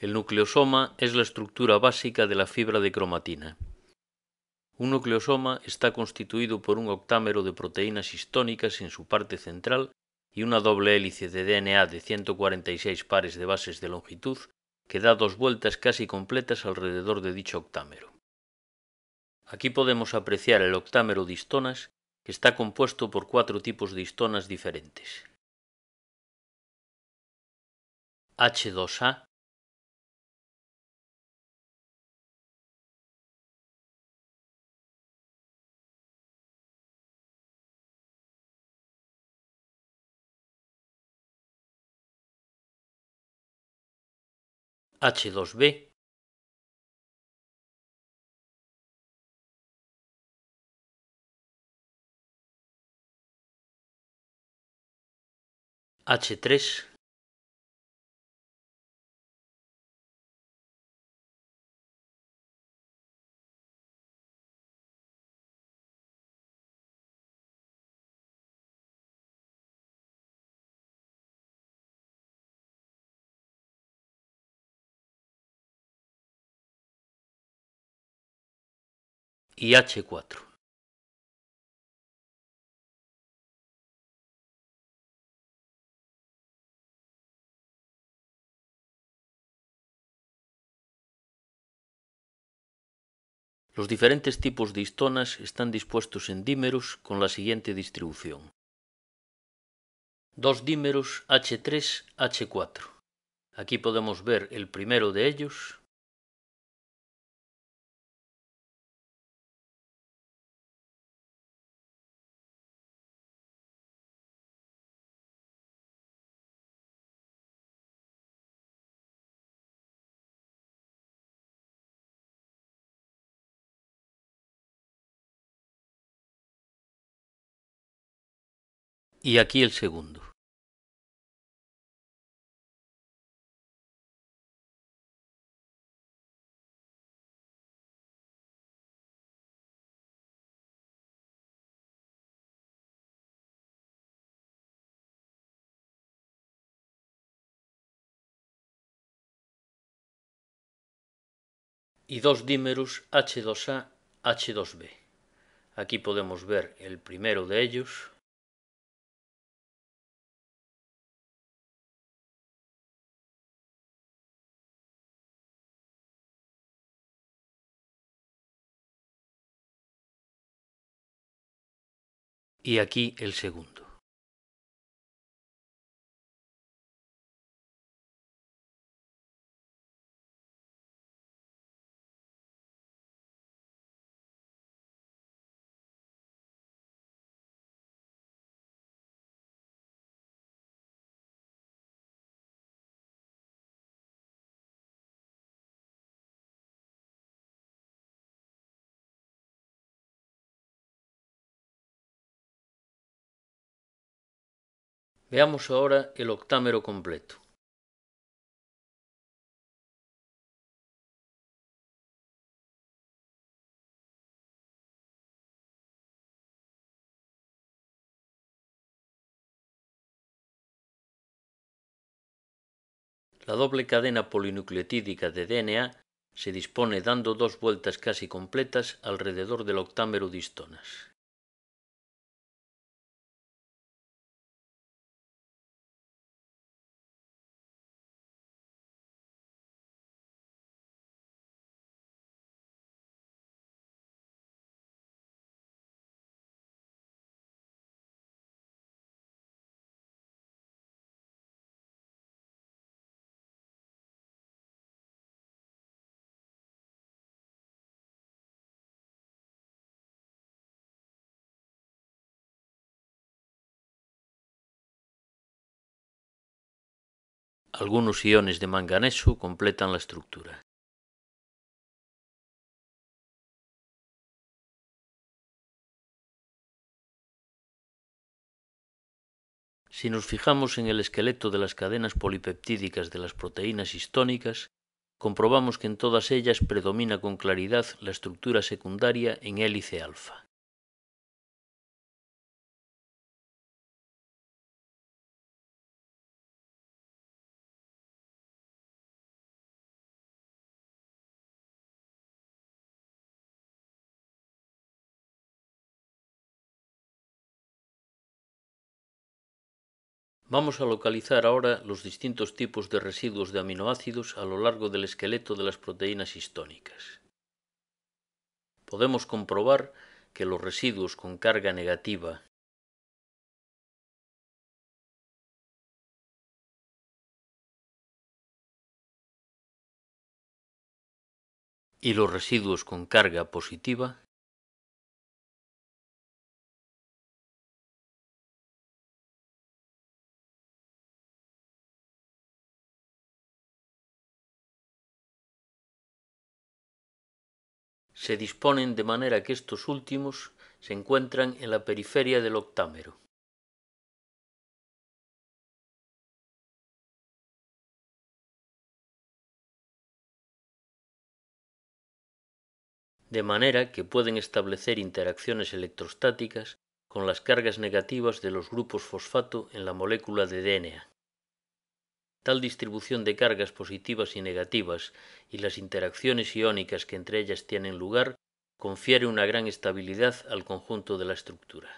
El nucleosoma es la estructura básica de la fibra de cromatina. Un nucleosoma está constituido por un octámero de proteínas histónicas en su parte central y una doble hélice de DNA de 146 pares de bases de longitud que da dos vueltas casi completas alrededor de dicho octámero. Aquí podemos apreciar el octámero de histonas, que está compuesto por cuatro tipos de histonas diferentes. H2A, H2B H3 y H4. Los diferentes tipos de histonas están dispuestos en dímeros con la siguiente distribución. Dos dímeros H3, H4. Aquí podemos ver el primero de ellos, y aquí el segundo. y dos dímeros H2A, H2B. Aquí podemos ver el primero de ellos, y aquí el segundo. Veamos ahora el octámero completo. La doble cadena polinucleotídica de DNA se dispone dando dos vueltas casi completas alrededor del octámero distonas. Algunos iones de manganeso completan la estructura. Si nos fijamos en el esqueleto de las cadenas polipeptídicas de las proteínas histónicas, comprobamos que en todas ellas predomina con claridad la estructura secundaria en hélice alfa. Vamos a localizar ahora los distintos tipos de residuos de aminoácidos a lo largo del esqueleto de las proteínas histónicas. Podemos comprobar que los residuos con carga negativa y los residuos con carga positiva se disponen de manera que estos últimos se encuentran en la periferia del octámero. de manera que pueden establecer interacciones electrostáticas con las cargas negativas de los grupos fosfato en la molécula de DNA. Tal distribución de cargas positivas y negativas y las interacciones iónicas que entre ellas tienen lugar confiere una gran estabilidad al conjunto de la estructura.